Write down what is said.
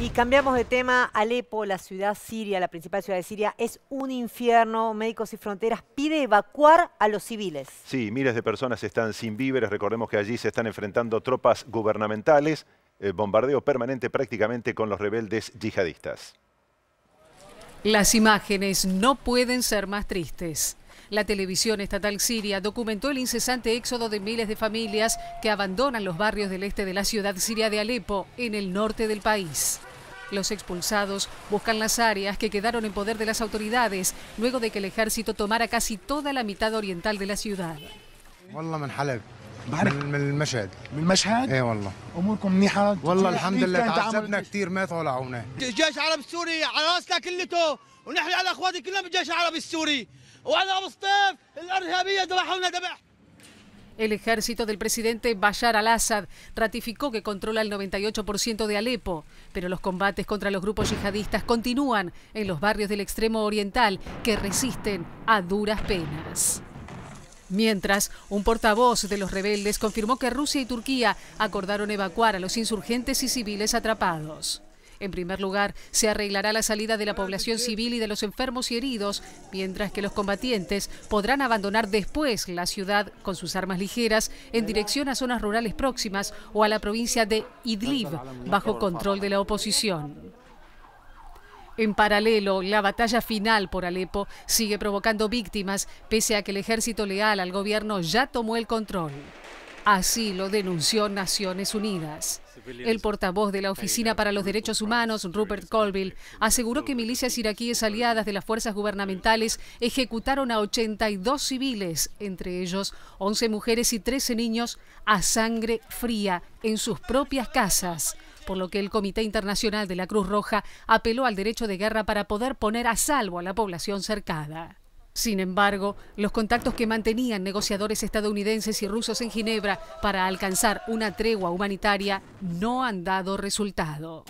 Y cambiamos de tema. Alepo, la ciudad siria, la principal ciudad de Siria, es un infierno. Médicos y Fronteras pide evacuar a los civiles. Sí, miles de personas están sin víveres. Recordemos que allí se están enfrentando tropas gubernamentales. Eh, bombardeo permanente prácticamente con los rebeldes yihadistas. Las imágenes no pueden ser más tristes. La televisión estatal siria documentó el incesante éxodo de miles de familias que abandonan los barrios del este de la ciudad siria de Alepo, en el norte del país. Los expulsados buscan las áreas que quedaron en poder de las autoridades luego de que el ejército tomara casi toda la mitad oriental de la ciudad. El ejército del presidente Bashar al-Assad ratificó que controla el 98% de Alepo, pero los combates contra los grupos yihadistas continúan en los barrios del extremo oriental que resisten a duras penas. Mientras, un portavoz de los rebeldes confirmó que Rusia y Turquía acordaron evacuar a los insurgentes y civiles atrapados. En primer lugar, se arreglará la salida de la población civil y de los enfermos y heridos, mientras que los combatientes podrán abandonar después la ciudad con sus armas ligeras en dirección a zonas rurales próximas o a la provincia de Idlib, bajo control de la oposición. En paralelo, la batalla final por Alepo sigue provocando víctimas, pese a que el ejército leal al gobierno ya tomó el control. Así lo denunció Naciones Unidas. El portavoz de la Oficina para los Derechos Humanos, Rupert Colville, aseguró que milicias iraquíes aliadas de las fuerzas gubernamentales ejecutaron a 82 civiles, entre ellos 11 mujeres y 13 niños, a sangre fría en sus propias casas, por lo que el Comité Internacional de la Cruz Roja apeló al derecho de guerra para poder poner a salvo a la población cercada. Sin embargo, los contactos que mantenían negociadores estadounidenses y rusos en Ginebra para alcanzar una tregua humanitaria no han dado resultado.